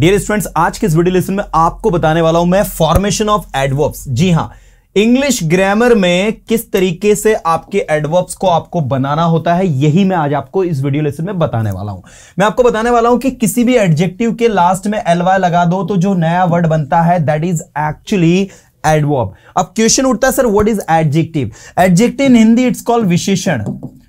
Dear students आज के इस वीडियो लेसन में आपको बताने वाला हूं मैं फॉर्मेशन ऑफ एडवर्ब्स जी हां इंग्लिश ग्रामर में किस तरीके से आपके एडवर्ब्स को आपको बनाना होता है यही मैं आज आपको इस वीडियो लेसन में बताने वाला हूं मैं आपको बताने वाला हूं कि किसी भी एडजेक्टिव के लास्ट में एलवाय लगा दो तो जो नया वर्ड बनता है दैट इज एक्चुअली एडवर्ब अब क्वेश्चन उठता है sir what is adjective adjective in Hindi it's called विशेषण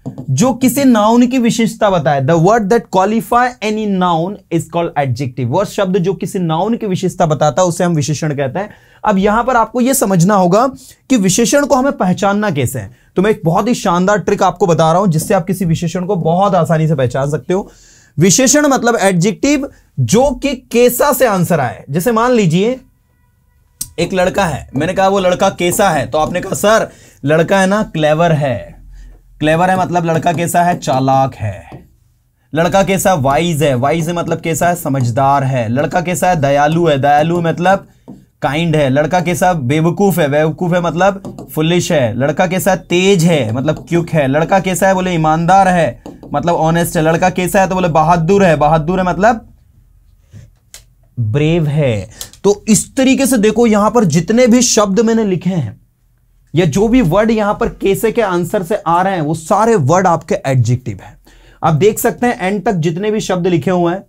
जो किसी नाउन की विशेषता बताए the word that qualify any noun is called adjective वह शब्द जो किसी नाउन की विशेषता बताता है उसे हम विशेषण कहते हैं अब यहां पर आपको यह समझना होगा कि विशेषण को हमें पहचानना कैसे है तो मैं एक बहुत ही शानदार ट्रिक आपको बता रहा हूं जिससे आप किसी विशेषण को बहुत आसानी से पहचान सकते हो विशेषण मतलब एडजेक्टिव जो कि कैसा से आंसर आए जैसे मान लीजिए एक लड़का है मैंने कहा वो लड़का कैसा है तो आपने कहा सर लड़का है ना क्लेवर है क्लेवर है मतलब लड़का कैसा है चालाक है लड़का कैसा वाइज है वाइज है मतलब कैसा है समझदार है लड़का कैसा है दयालु है दयालु मतलब काइंड है लड़का कैसा बेवकूफ है बेवकूफ है मतलब फुलिश है लड़का कैसा तेज है मतलब क्यूक है लड़का कैसा है बोले ईमानदार है मतलब ऑनेस्ट है लड़का कैसा है तो बोले बहादुर है बहादुर है मतलब ब्रेव है तो इस तरीके से देखो यहां पर जितने भी शब्द मैंने लिखे हैं या जो भी वर्ड यहां पर कैसे के आंसर से आ रहे हैं वो सारे वर्ड आपके एडजेक्टिव हैं आप देख सकते हैं एंड तक जितने भी शब्द लिखे हुए हैं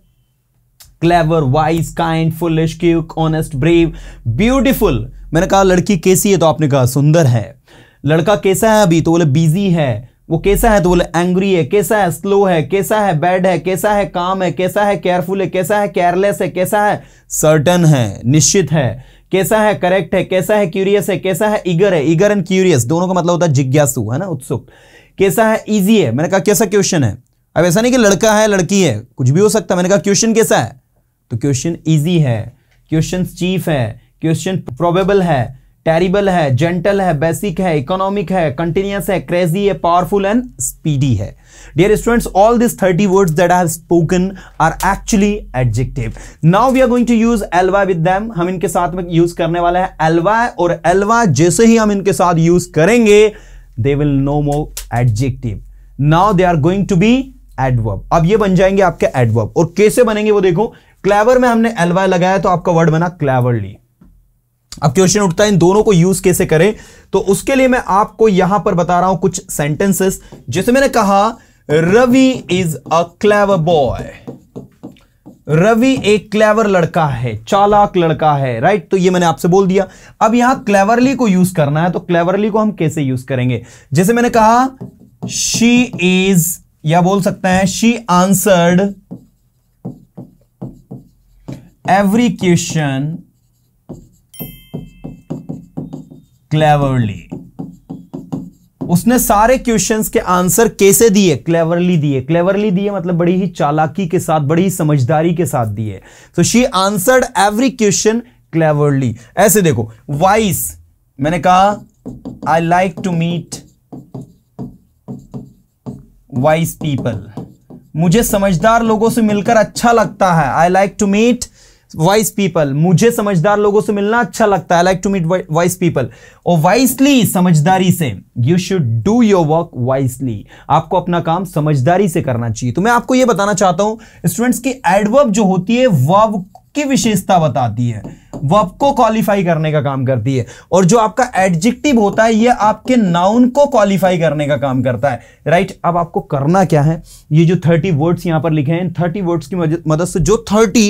clever wise kind foolish quick honest brave beautiful मैंने कहा लड़की कैसी है तो आपने कहा सुंदर है लड़का कैसा है अभी तो बोले बिजी है वो कैसा है तो बोले एंग्री है कैसा है स्लो है कैसा है बैड है कैसा है काम है कैसा है केयरफुल है कैसा है केयरलेस है कैसा है सर्टन है निश्चित है कैसा है करेक्ट है कैसा है क्यूरियस है कैसा है इगर है इगर एंड क्यूरियस दोनों का मतलब होता है जिज्ञासु है ना उत्सुक कैसा है ईजी है मैंने कहा कैसा क्वेश्चन है अब ऐसा नहीं कि लड़का है लड़की है कुछ भी हो सकता है मैंने कहा क्वेश्चन कैसा है तो क्वेश्चन ईजी है क्वेश्चन चीफ है क्वेश्चन प्रोबेबल है टेरिबल है जेंटल है बेसिक है इकोनॉमिक है कंटिन्यूस है क्रेजी है पावरफुल एंड स्पीडी है dear students all this thirty words that I have spoken are actually adjective now we are going to use L Y with them हम इनके साथ में यूज करने वाले हैं एलवा और एलवा जैसे ही हम इनके साथ यूज करेंगे they will no more adjective now they are going to be adverb अब ये बन जाएंगे आपके एडवर्ब और कैसे बनेंगे वो देखो क्लेवर में हमने एलवा लगाया तो आपका वर्ड बना क्लेवरली अब क्वेश्चन उठता है इन दोनों को यूज कैसे करें तो उसके लिए मैं आपको यहां पर बता रहा हूं कुछ सेंटेंसेस जैसे मैंने कहा Ravi is a clever boy Ravi एक क्लेवर लड़का है चालाक लड़का है राइट तो ये मैंने आपसे बोल दिया अब यहां क्लेवरली को यूज करना है तो क्लेवरली को हम कैसे यूज करेंगे जैसे मैंने कहा शी इज या बोल सकते हैं she answered every question cleverly उसने सारे क्वेश्चंस के आंसर कैसे दिए क्लेवरली दिए क्लेवरली दिए मतलब बड़ी ही चालाकी के साथ बड़ी ही समझदारी के साथ दिए so she answered every question cleverly ऐसे देखो वाइस मैंने कहा I like to meet wise people मुझे समझदार लोगों से मिलकर अच्छा लगता है I like to meet wise people मुझे समझदार लोगों से मिलना अच्छा लगता है I like to meet wise people और वाइसली समझदारी से you should do your work wisely आपको अपना काम समझदारी से करना चाहिए तो मैं आपको यह बताना चाहता हूं स्टूडेंट्स की एडवर्ब जो होती है वर्ब की विशेषता बताती है वर्ब को क्वालिफाई करने का काम करती है और जो आपका एडजेक्टिव होता है ये आपके नाउन को क्वालिफाई करने का काम करता है राइट right? अब आपको करना क्या है ये जो थर्टी वर्ड्स यहां पर लिखे हैं थर्टी वर्ड्स की मदद से जो थर्टी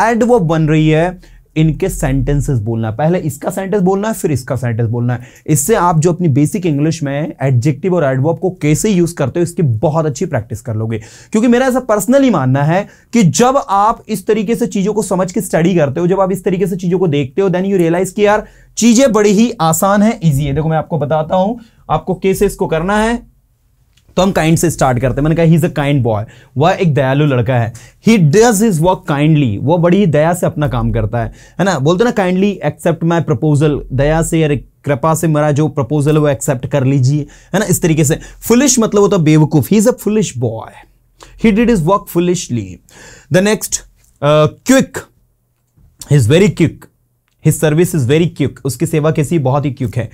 एंड वो बन रही है इनके सेंटेंसेस बोलना पहले इसका सेंटेंस बोलना है फिर इसका सेंटेंस बोलना है इससे आप जो अपनी बेसिक इंग्लिश में एडजेक्टिव और एडवर्ब को कैसे यूज करते हो इसकी बहुत अच्छी प्रैक्टिस कर लोगे क्योंकि मेरा ऐसा पर्सनली मानना है कि जब आप इस तरीके से चीजों को समझ के स्टडी करते हो जब आप इस तरीके से चीजों को देखते हो देन यू रियलाइज कि यार चीजें बड़ी ही आसान है ईजी है देखो मैं आपको बताता हूं आपको कैसे इसको करना है तो हम काइंड से स्टार्ट करते हैं मैंने कहा he is a kind boy वह एक दयालु लड़का है he does his work kindly वो बड़ी दया से अपना काम करता है है ना बोलते ना काइंडली एक्सेप्ट माई प्रपोजल दया से यार कृपा से मेरा जो प्रपोजल है वो एक्सेप्ट कर लीजिए है ना इस तरीके से फुलिश मतलब होता तो है बेवकूफ he is a foolish boy he did his work foolishly the next quick is very quick His service is very quick. उसकी सेवा कैसी बहुत ही क्यूक है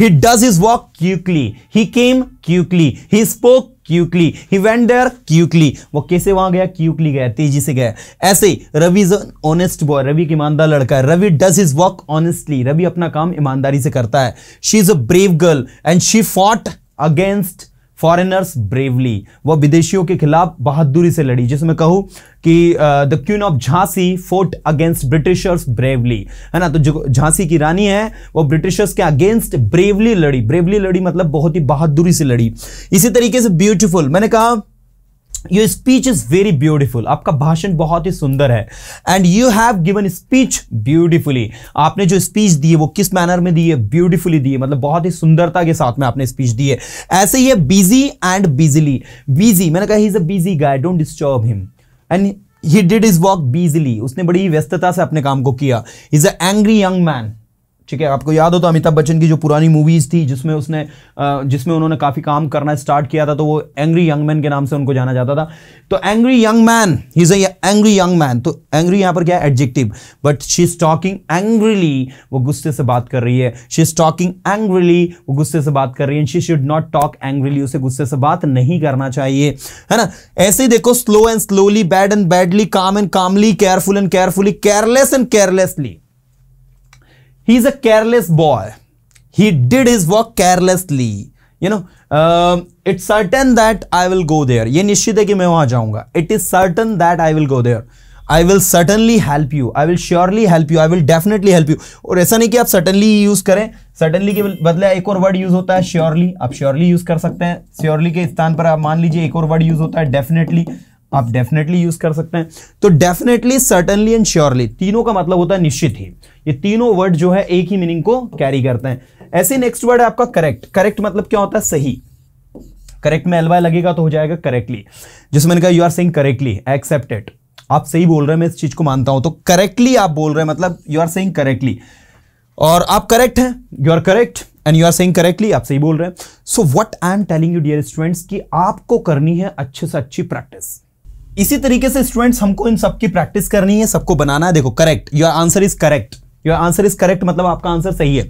He does his work quickly. He came quickly. He spoke quickly. He went there quickly. वो कैसे वहां गया quickly गया तेजी से गया ऐसे Ravi is an honest boy Ravi एक ईमानदार लड़का है Ravi does his work honestly Ravi अपना काम ईमानदारी से करता है she is a brave girl and she fought against foreigners bravely वह विदेशियों के खिलाफ बहादुरी से लड़ी जिसमें कहूँ कि the queen of Jhansi fought against Britishers bravely है ना तो जो झांसी की रानी है वो ब्रिटिशर्स के अगेंस्ट ब्रेवली लड़ी ब्रेवली लड़ी मतलब बहुत ही बहादुरी से लड़ी इसी तरीके से ब्यूटीफुल मैंने कहा your speech is very beautiful आपका भाषण बहुत ही सुंदर है and you have given speech beautifully आपने जो स्पीच दी है वो किस मैनर में दी है ब्यूटिफुली दी है मतलब बहुत ही सुंदरता के साथ में आपने स्पीच दी है ऐसे ही है बिजी एंड बिजली बिजी मैंने कहा he is a busy guy don't disturb him and he did his work busily उसने बड़ी व्यस्तता से अपने काम को किया is a angry young man ठीक है आपको याद हो तो अमिताभ बच्चन की जो पुरानी मूवीज़ थी जिसमें उसने जिसमें उन्होंने काफ़ी काम करना स्टार्ट किया था तो वो एंग्री यंग मैन के नाम से उनको जाना जाता था तो angry young man is a angry young man तो एंग्री यहाँ पर क्या है adjective but she is talking angrily वो गुस्से से बात कर रही है शी इज टॉकिंग एंग्रीली वो गुस्से से बात कर रही है she should not talk angrily उसे गुस्से से बात नहीं करना चाहिए है ना ऐसे ही देखो slow and slowly bad and badly calm and calmly careful and carefully careless and carelessly he is a careless boy he did his work carelessly you know it's certain that I will go there ये निश्चित है कि मैं वहां जाऊंगा it is certain that I will go there I will certainly help you I will surely help you I will definitely help you और ऐसा नहीं कि आप सडनली यूज करें सडनली के बदले एक और वर्ड यूज होता है श्योरली आप श्योरली यूज कर सकते हैं श्योरली के स्थान पर आप मान लीजिए एक और वर्ड यूज होता है डेफिनेटली आप डेफिनेटली यूज कर सकते हैं तो डेफिनेटली सर्टनली एंड श्योरली तीनों का मतलब होता है निश्चित ही ये तीनों वर्ड जो है एक ही मीनिंग को कैरी करते हैं ऐसे नेक्स्ट वर्ड है आपका करेक्ट करेक्ट मतलब क्या होता है सही करेक्ट में एलवाई लगेगा तो हो जाएगा करेक्टली जैसे मैंने कहा you are saying correctly accepted आप सही बोल रहे हैं मैं इस चीज को मानता हूं तो करेक्टली आप बोल रहे हैं मतलब यू आर सेइंग करेक्टली और आप करेक्ट हैं you are correct and you are saying correctly आप सही बोल रहे हैं so what I am telling you dear students कि आपको करनी है अच्छे से अच्छी प्रैक्टिस इसी तरीके से स्टूडेंट्स हमको इन सबकी प्रैक्टिस करनी है सबको बनाना है देखो correct your answer is correct your answer is correct मतलब आपका आंसर सही है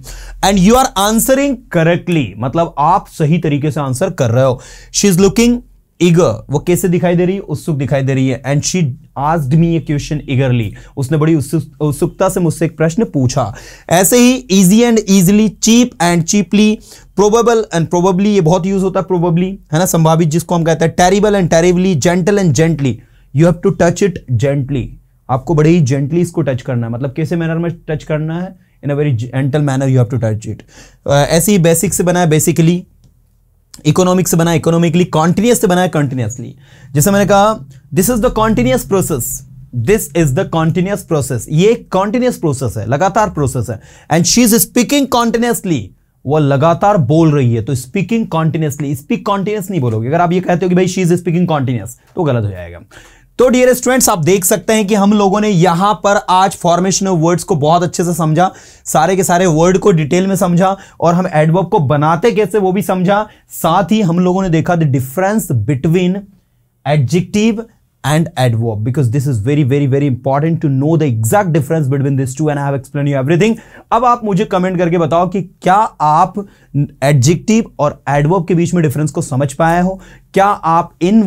and you are answering correctly मतलब आप सही तरीके से आंसर कर रहे हो शी इज लुकिंग इगर वो कैसे दिखाई दे रही है उत्सुक दिखाई दे रही है and she asked me a question eagerly उसने बड़ी उत्सुकता से मुझसे एक प्रश्न पूछा ऐसे ही easy and easily cheap and cheaply probable and probably ये बहुत यूज होता है प्रोबेबली है ना संभावित जिसको हम कहते हैं terrible and terribly gentle and gently you have to touch it gently आपको बड़े ही जेंटली इसको टच करना है मतलब कैसे मैनर में टच करना है in a very gentle manner you have to touch it ऐसे ही बेसिक से बना है बेसिकली इकोनॉमिक से बना इकोनॉमिकली कॉन्टिन्यूस से बना कॉन्टिन्यूसली जैसे मैंने कहा this is the continuous process this is the continuous process ये कॉन्टिन्यूस प्रोसेस है लगातार प्रोसेस है and she is speaking continuously वह लगातार बोल रही है तो स्पीकिंग कॉन्टिन्यूसली स्पीक कॉन्टिन्यूस नहीं बोलोगे अगर आप ये कहते हो कि भाई शी इज स्पीकिंग कॉन्टिन्यूस तो गलत हो जाएगा तो डियर स्टूडेंट्स आप देख सकते हैं कि हम लोगों ने यहां पर आज फॉर्मेशन ऑफ वर्ड्स को बहुत अच्छे से समझा सारे के सारे वर्ड को डिटेल में समझा और हम एडवर्ब को बनाते कैसे वो भी समझा साथ ही हम लोगों ने देखा the difference between adjective and adverb because this is very very very important to know the exact difference between this two and explain you everything अब आप मुझे कमेंट करके बताओ कि क्या आप एडजेक्टिव और एडवर्ब के बीच में डिफरेंस को समझ पाए हो क्या आप इन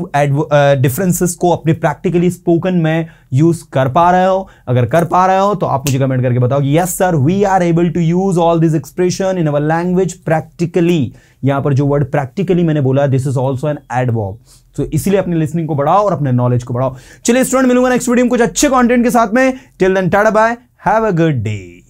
डिफरेंसेस uh, को अपने प्रैक्टिकली स्पोकन में यूज कर पा रहे हो अगर कर पा रहे हो तो आप मुझे कमेंट करके बताओ yes sir we are able to use all this expression in our language practically यहां पर जो वर्ड प्रैक्टिकली मैंने बोला this is also an adverb तो इसलिए अपने लिसनिंग को बढ़ाओ और अपने नॉलेज को बढ़ाओ चलिए स्टूडेंट मिलूंगा नेक्स्ट वीडियो में कुछ अच्छे कॉन्टेंट के साथ में till then tata bye have a good day